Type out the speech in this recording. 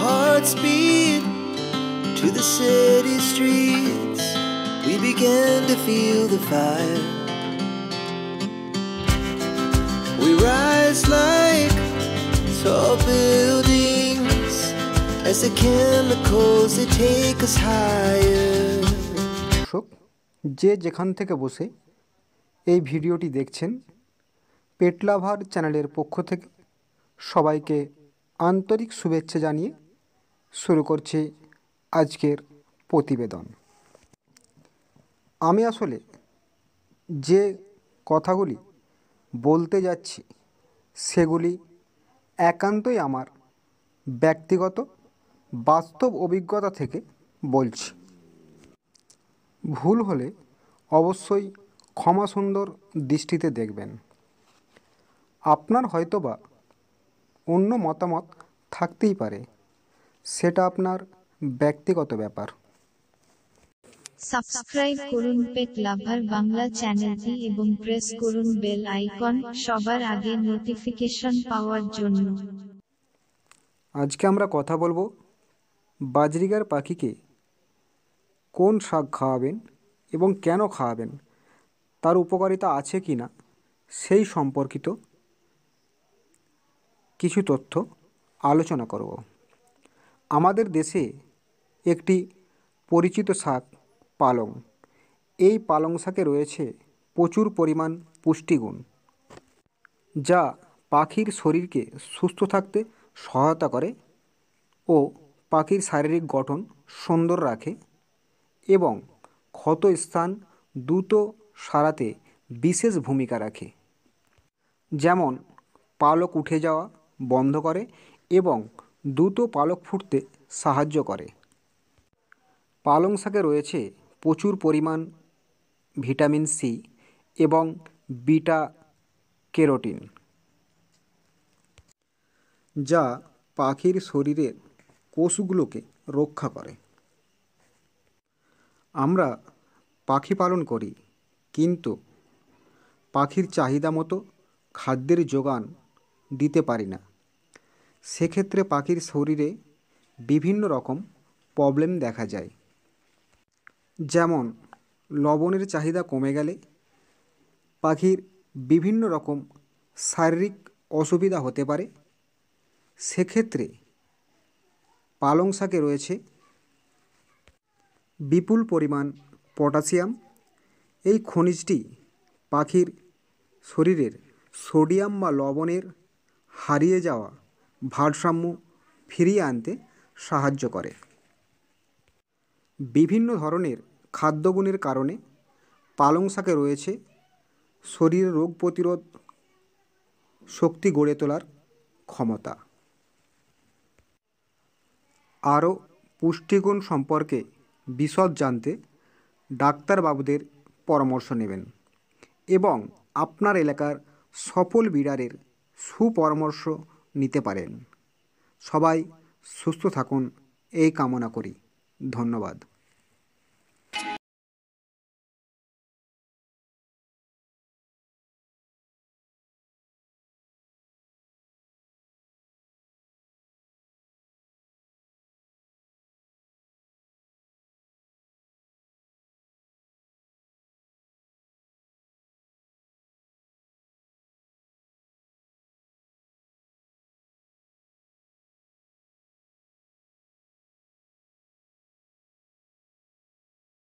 hearts beat to the city streets. We begin to feel the fire. We rise like tall buildings as the chemicals they take us higher. যে যেখান থেকে বসে এই ভিডিওটি দেখছেন পেটলাভার চ্যানেলের পক্ষ থেকে সবাইকে আন্তরিক শুভেচ্ছা জানিয়ে শুরু করছি আজকের প্রতিবেদন আমি আসলে যে কথাগুলি বলতে যাচ্ছি সেগুলি একান্তই আমার ব্যক্তিগত বাস্তব অভিজ্ঞতা থেকে বলছি ভুল হলে অবশ্যই ক্ষমা সুন্দর দৃষ্টিতে দেখবেন আপনার হয়তোবা অন্য মতামত থাকতেই পারে সেটা আপনার ব্যক্তিগত ব্যাপার সাবস্ক্রাইব করুন পেট লাভার বাংলা চ্যানেলটি এবং প্রেস করুন বেল আইকন সবার আগে নোটিফিকেশন পাওয়ার জন্য আজকে আমরা কথা বলবো বাজরিগার পাখিকে কোন শাক খাওয়াবেন এবং কেন খাওয়াবেন তার উপকারিতা আছে কি না সেই সম্পর্কিত কিছু তথ্য আলোচনা করব আমাদের দেশে একটি পরিচিত শাক পালং এই পালং শাকে রয়েছে প্রচুর পরিমাণ পুষ্টিগুণ যা পাখির শরীরকে সুস্থ থাকতে সহায়তা করে ও পাখির শারীরিক গঠন সুন্দর রাখে এবং ক্ষত স্থান দ্রুত সারাতে বিশেষ ভূমিকা রাখে যেমন পালক উঠে যাওয়া বন্ধ করে এবং দ্রুত পালক ফুটতে সাহায্য করে পালং শাকে রয়েছে প্রচুর পরিমাণ ভিটামিন সি এবং বিটা ক্যারোটিন যা পাখির শরীরের কোষগুলোকে রক্ষা করে আমরা পাখি পালন করি কিন্তু পাখির চাহিদা মতো খাদ্যের যোগান দিতে পারি না সেক্ষেত্রে পাখির শরীরে বিভিন্ন রকম প্রবলেম দেখা যায় যেমন লবণের চাহিদা কমে গেলে পাখির বিভিন্ন রকম শারীরিক অসুবিধা হতে পারে সেক্ষেত্রে পালং শাকে রয়েছে বিপুল পরিমাণ পটাশিয়াম এই খনিজটি পাখির শরীরের সোডিয়াম বা লবণের হারিয়ে যাওয়া ভারসাম্য ফিরিয়ে আনতে সাহায্য করে বিভিন্ন ধরনের খাদ্যগুণের কারণে পালং শাকে রয়েছে শরীর রোগ প্রতিরোধ শক্তি গড়ে তোলার ক্ষমতা আরও পুষ্টিগুণ সম্পর্কে বিশদ জানতে ডাক্তারবাবুদের পরামর্শ নেবেন এবং আপনার এলাকার সফল বিড়ারের সুপরামর্শ নিতে পারেন সবাই সুস্থ থাকুন এই কামনা করি ধন্যবাদ